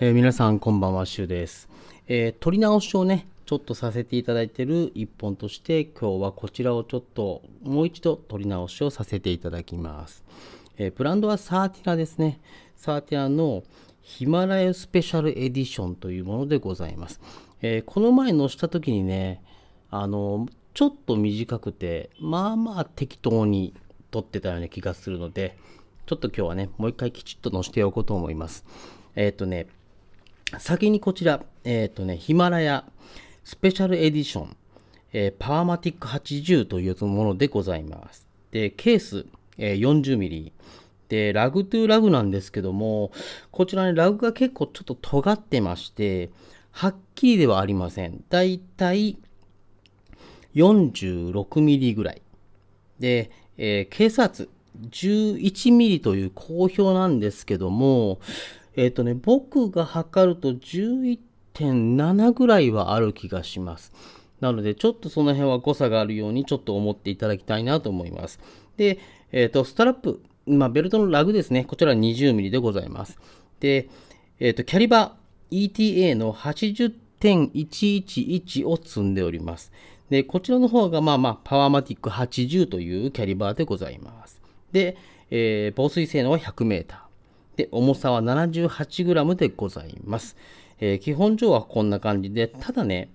えー、皆さんこんばんは、シュウです、えー、撮り直しをね、ちょっとさせていただいている一本として、今日はこちらをちょっともう一度撮り直しをさせていただきます。えー、ブランドはサーティナですね。サーティナのヒマラヤスペシャルエディションというものでございます。えこの前のした時にね、あの、ちょっと短くて、まあまあ適当に撮ってたような気がするので、ちょっと今日はね、もう一回きちっと載せておこうと思います。えっ、とね、先にこちら、えっ、ー、とね、ヒマラヤスペシャルエディション、えー、パワーマティック80というものでございます。で、ケース、えー、40ミリ。で、ラグトゥラグなんですけども、こちらね、ラグが結構ちょっと尖ってまして、はっきりではありません。だいたい46ミリぐらい。で、えー、ケース圧11ミリという好評なんですけども、えっ、ー、とね、僕が測ると11.7ぐらいはある気がします。なので、ちょっとその辺は誤差があるようにちょっと思っていただきたいなと思います。で、えっ、ー、と、ストラップ、まあ、ベルトのラグですね。こちら 20mm でございます。で、えっ、ー、と、キャリバー、ETA の80.111を積んでおります。で、こちらの方が、まあまあ、パワーマティック80というキャリバーでございます。で、えー、防水性能は 100m。で、重さは 78g でございます。えー、基本上はこんな感じで、ただね、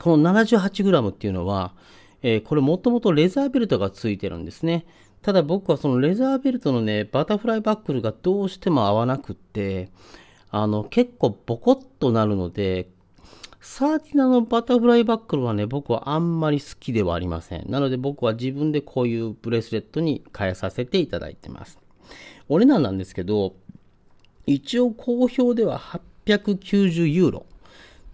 この 78g っていうのは、えー、これもともとレザーベルトがついてるんですね。ただ僕はそのレザーベルトのね、バタフライバックルがどうしても合わなくって、あの、結構ボコッとなるので、サーティナのバタフライバックルはね、僕はあんまり好きではありません。なので僕は自分でこういうブレスレットに変えさせていただいてます。お値段なんですけど、一応好評では890ユーロ。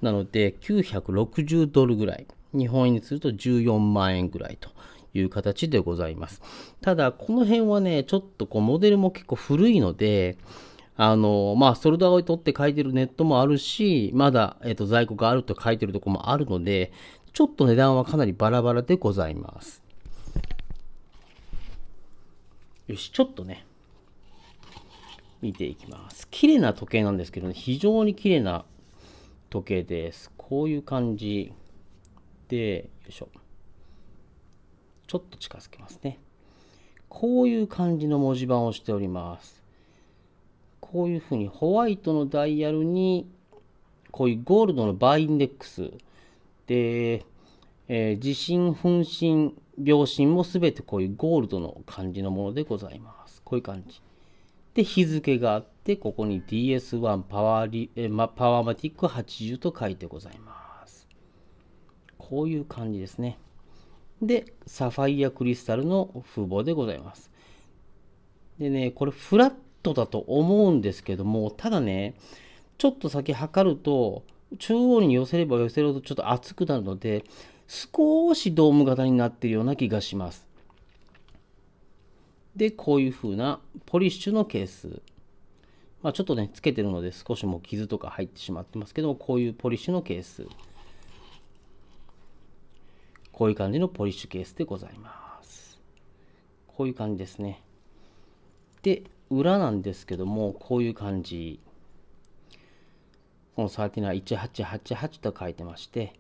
なので、960ドルぐらい。日本円にすると14万円ぐらいという形でございます。ただ、この辺はね、ちょっとこう、モデルも結構古いので、あの、まあ、ソルダーを取って書いてるネットもあるし、まだ、えっ、と、在庫があると書いてるとこもあるので、ちょっと値段はかなりバラバラでございます。よし、ちょっとね、見ていきます。綺麗な時計なんですけどね、非常に綺麗な時計です。こういう感じで、よいしょ。ちょっと近づけますね。こういう感じの文字盤をしております。こういうふうにホワイトのダイヤルに、こういうゴールドのバーインデックス。で、えー、地震、噴震、秒針も全てこういうゴールドの感じのものでございます。こういう感じ。で、日付があって、ここに DS1 パワーリ、えま、パワーマティック80と書いてございます。こういう感じですね。で、サファイアクリスタルの風貌でございます。でね、これフラットだと思うんですけども、ただね、ちょっと先測ると、中央に寄せれば寄せるほどちょっと厚くなるので、少しドーム型になってるような気がします。で、こういう風なポリッシュのケース。まあ、ちょっとね、つけてるので少しもう傷とか入ってしまってますけども、こういうポリッシュのケース。こういう感じのポリッシュケースでございます。こういう感じですね。で、裏なんですけども、こういう感じ。このィ3ー1888と書いてまして、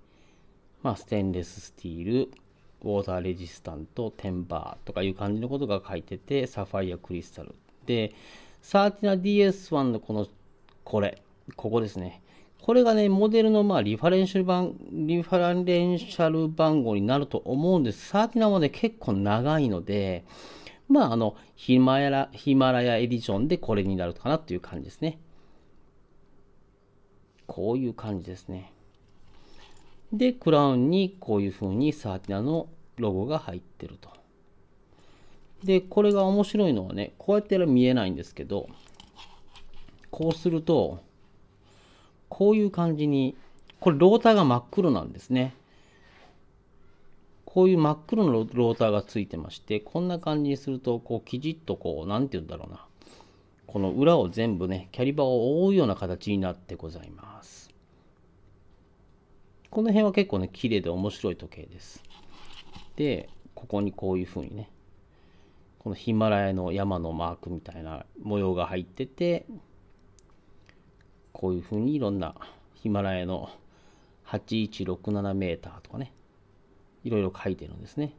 まあ、ステンレススティール、ウォーターレジスタント、テンバーとかいう感じのことが書いてて、サファイアクリスタル。で、サーティナ DS1 のこの、これ、ここですね。これがね、モデルのまあリファレンシャル番、リファレンシャル番号になると思うんです。サーティナはね、結構長いので、まあ、あの、ヒマラヒマラヤエディションでこれになるかなっていう感じですね。こういう感じですね。で、クラウンにこういう風にサーティナのロゴが入ってると。で、これが面白いのはね、こうやって見えないんですけど、こうすると、こういう感じに、これローターが真っ黒なんですね。こういう真っ黒のローターがついてまして、こんな感じにすると、こう、きちっとこう、なんて言うんだろうな。この裏を全部ね、キャリバーを覆うような形になってございます。この辺は結構ね、綺麗で面白い時計です。で、ここにこういう風にね、このヒマラヤの山のマークみたいな模様が入ってて、こういう風にいろんなヒマラヤの8167メーターとかね、いろいろ書いてるんですね。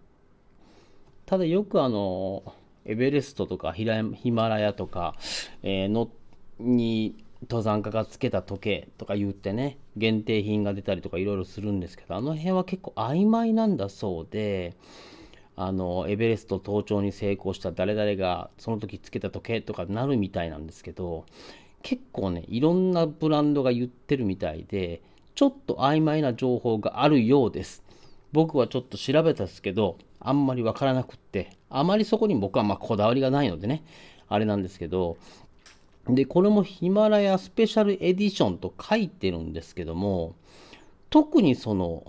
ただよくあの、エベレストとかヒマラヤとか、えー、のに登山家がつけた時計とか言ってね限定品が出たりとかいろいろするんですけどあの辺は結構曖昧なんだそうであのエベレスト登頂に成功した誰々がその時つけた時計とかなるみたいなんですけど結構ねいろんなブランドが言ってるみたいでちょっと曖昧な情報があるようです僕はちょっと調べたんですけどあんまりわからなくってあまりそこに僕はまこだわりがないのでねあれなんですけどで、これもヒマラヤスペシャルエディションと書いてるんですけども、特にその、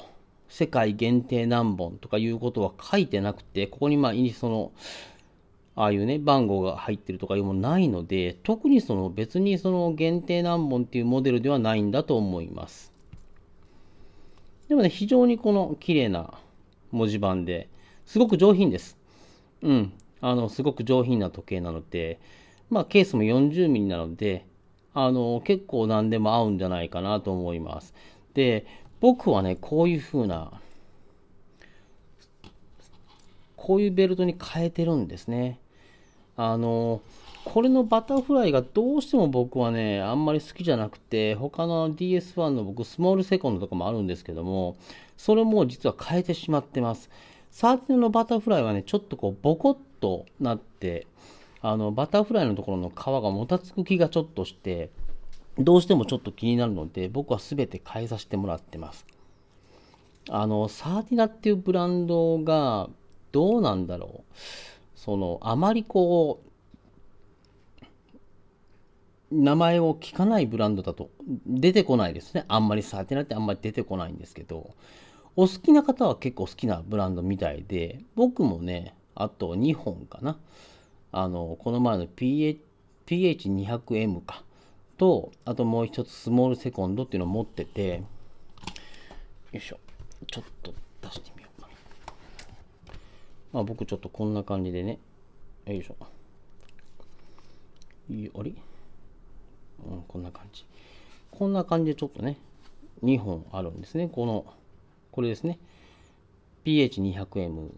世界限定何本とかいうことは書いてなくて、ここにまあ、その、ああいうね、番号が入ってるとかいうもないので、特にその別にその限定何本っていうモデルではないんだと思います。でもね、非常にこの綺麗な文字盤ですごく上品です。うん。あの、すごく上品な時計なので、まあ、ケースも40ミリなので、あの、結構何でも合うんじゃないかなと思います。で、僕はね、こういう風な、こういうベルトに変えてるんですね。あの、これのバタフライがどうしても僕はね、あんまり好きじゃなくて、他の DS1 の僕、スモールセコンドとかもあるんですけども、それも実は変えてしまってます。サーティのバタフライはね、ちょっとこう、ボコッとなって、あのバタフライのところの皮がもたつく気がちょっとしてどうしてもちょっと気になるので僕は全て変えさせてもらってますあのサーティナっていうブランドがどうなんだろうそのあまりこう名前を聞かないブランドだと出てこないですねあんまりサーティナってあんまり出てこないんですけどお好きな方は結構好きなブランドみたいで僕もねあと2本かなあの、この前の PH、PH200M か。と、あともう一つスモールセコンドっていうのを持ってて、よいしょ。ちょっと出してみようかな。まあ僕ちょっとこんな感じでね。よいしょ。あれうん、こんな感じ。こんな感じでちょっとね、2本あるんですね。この、これですね。PH200M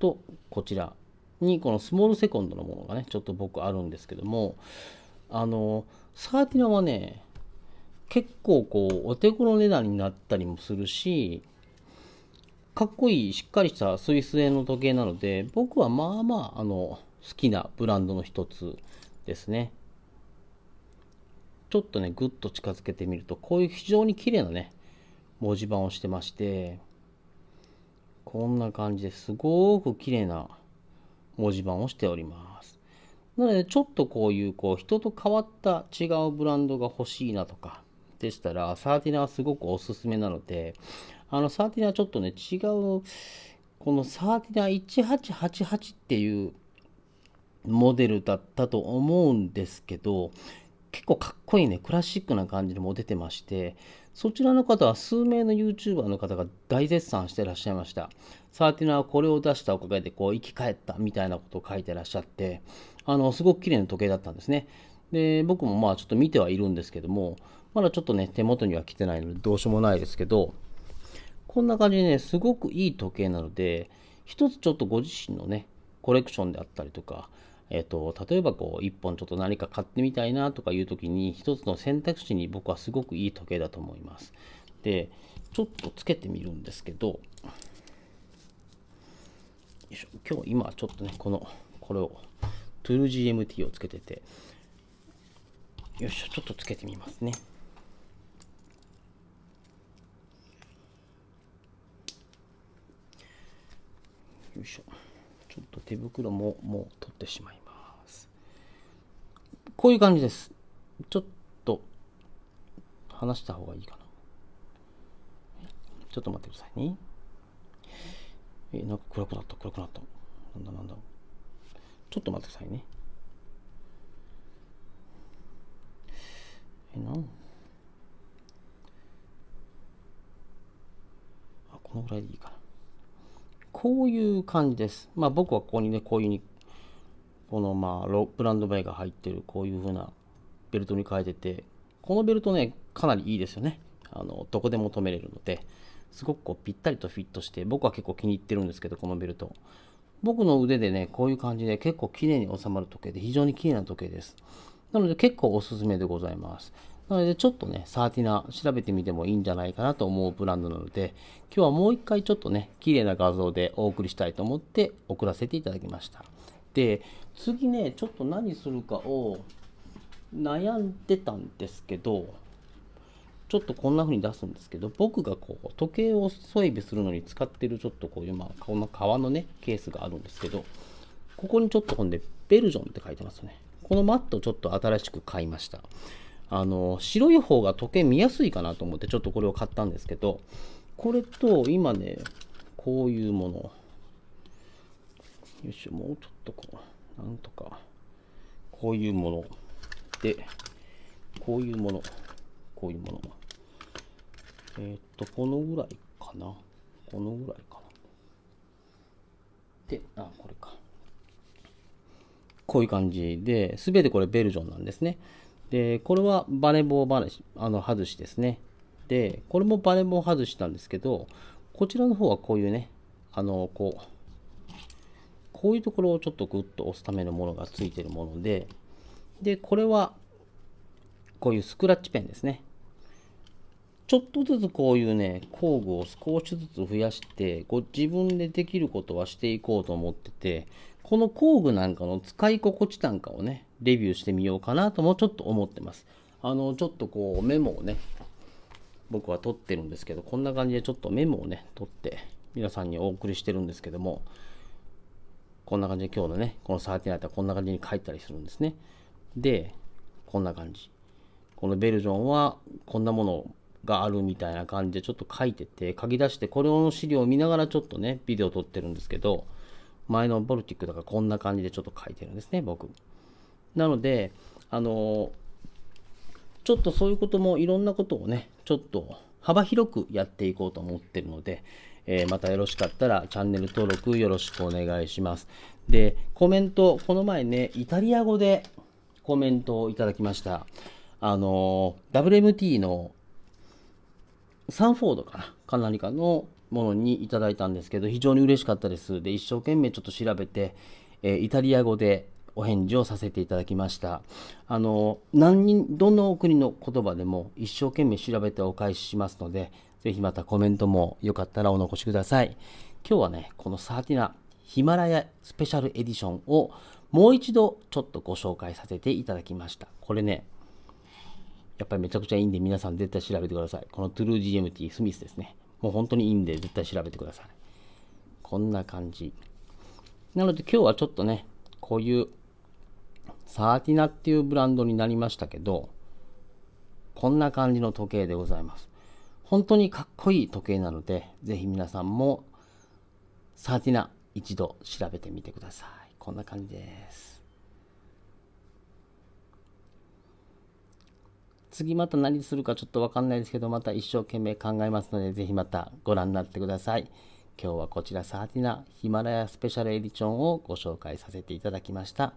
と、こちら、にこのスモールセコンドのものがねちょっと僕あるんですけどもあのサーティナはね結構こうお手頃値段になったりもするしかっこいいしっかりしたスイス製の時計なので僕はまあまああの好きなブランドの一つですねちょっとねぐっと近づけてみるとこういう非常に綺麗なね文字盤をしてましてこんな感じですごく綺麗な文字盤をしております。なので、ちょっとこういう、こう、人と変わった違うブランドが欲しいなとか、でしたら、サーティナはすごくおすすめなので、あの、サーティナはちょっとね、違う、このサーティナ1888っていうモデルだったと思うんですけど、結構かっこいいね、クラシックな感じでも出てまして、そちらの方は数名の YouTuber の方が大絶賛してらっしゃいました。サーティナはこれを出したおかげでこう生き返ったみたいなことを書いてらっしゃって、あの、すごく綺麗な時計だったんですね。で、僕もまあちょっと見てはいるんですけども、まだちょっとね、手元には来てないのでどうしようもないですけど、こんな感じでね、すごくいい時計なので、一つちょっとご自身のね、コレクションであったりとか、えっと、例えばこう、一本ちょっと何か買ってみたいなとかいう時に、一つの選択肢に僕はすごくいい時計だと思います。で、ちょっとつけてみるんですけど、よいしょ、今日、今ちょっとね、この、これを、t r u g m t をつけてて、よいしょ、ちょっとつけてみますね。よいしょ。ちょっと手袋ももう取ってしまいこういう感じです。ちょっと、話した方がいいかな。ちょっと待ってくださいね。え、なんか暗くなった、暗くなった。なんだなんだ。ちょっと待ってくださいね。え、なんあ、このぐらいでいいかな。こういう感じです。まあ僕はここにね、こういうこのまあブランド名が入ってるこういう風なベルトに変えててこのベルトねかなりいいですよねあのどこでも止めれるのですごくこうぴったりとフィットして僕は結構気に入ってるんですけどこのベルト僕の腕でねこういう感じで結構綺麗に収まる時計で非常に綺麗な時計ですなので結構おすすめでございますなのでちょっとね、サーティナ調べてみてもいいんじゃないかなと思うブランドなので、今日はもう一回ちょっとね、綺麗な画像でお送りしたいと思って送らせていただきました。て次ねちょっと何するかを悩んでたんですけどちょっとこんな風に出すんですけど僕がこう時計を装備するのに使ってるちょっとこういうまあこの革のねケースがあるんですけどここにちょっとほんでベルジョンって書いてますねこのマットちょっと新しく買いましたあの白い方が時計見やすいかなと思ってちょっとこれを買ったんですけどこれと今ねこういうものよいしょ、もうちょっとこう、なんとか、こういうもの。で、こういうもの。こういうもの。えー、っと、このぐらいかな。このぐらいかな。で、あ、これか。こういう感じで、すべてこれベルジョンなんですね。で、これはバネ棒バネあの外しですね。で、これもバネ棒外したんですけど、こちらの方はこういうね、あの、こう、こういうところをちょっとグッと押すためのものがついてるもので、で、これは、こういうスクラッチペンですね。ちょっとずつこういうね、工具を少しずつ増やして、こう自分でできることはしていこうと思ってて、この工具なんかの使い心地なんかをね、レビューしてみようかなともちょっと思ってます。あの、ちょっとこうメモをね、僕は取ってるんですけど、こんな感じでちょっとメモをね、取って皆さんにお送りしてるんですけども、こんな感じで今日のね、このサーティナイトはこんな感じに書いたりするんですね。で、こんな感じ。このベルジョンはこんなものがあるみたいな感じでちょっと書いてて、書き出してこれの資料を見ながらちょっとね、ビデオ撮ってるんですけど、前のボルティックだからこんな感じでちょっと書いてるんですね、僕。なので、あの、ちょっとそういうこともいろんなことをね、ちょっと幅広くやっていこうと思ってるので、えー、またよろしかったらチャンネル登録よろしくお願いします。で、コメント、この前ね、イタリア語でコメントをいただきました。あの、WMT のサンフォードかな、か何かのものにいただいたんですけど、非常に嬉しかったです。で、一生懸命ちょっと調べて、えー、イタリア語でお返事をさせていただきました。あの、何人、どの国の言葉でも一生懸命調べてお返ししますので、ぜひまたコメントもよかったらお残しください。今日はね、このサーティナヒマラヤスペシャルエディションをもう一度ちょっとご紹介させていただきました。これね、やっぱりめちゃくちゃいいんで皆さん絶対調べてください。このトゥルー GMT スミスですね。もう本当にいいんで絶対調べてください。こんな感じ。なので今日はちょっとね、こういうサーティナっていうブランドになりましたけど、こんな感じの時計でございます。本当にかっこいい時計なので、ぜひ皆さんもサーティナ一度調べてみてください。こんな感じです。次また何するかちょっとわかんないですけど、また一生懸命考えますので、ぜひまたご覧になってください。今日はこちらサーティナヒマラヤスペシャルエディションをご紹介させていただきました。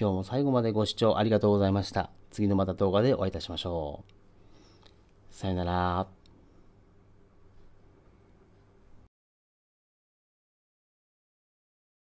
今日も最後までご視聴ありがとうございました。次のまた動画でお会いいたしましょう。さよなら。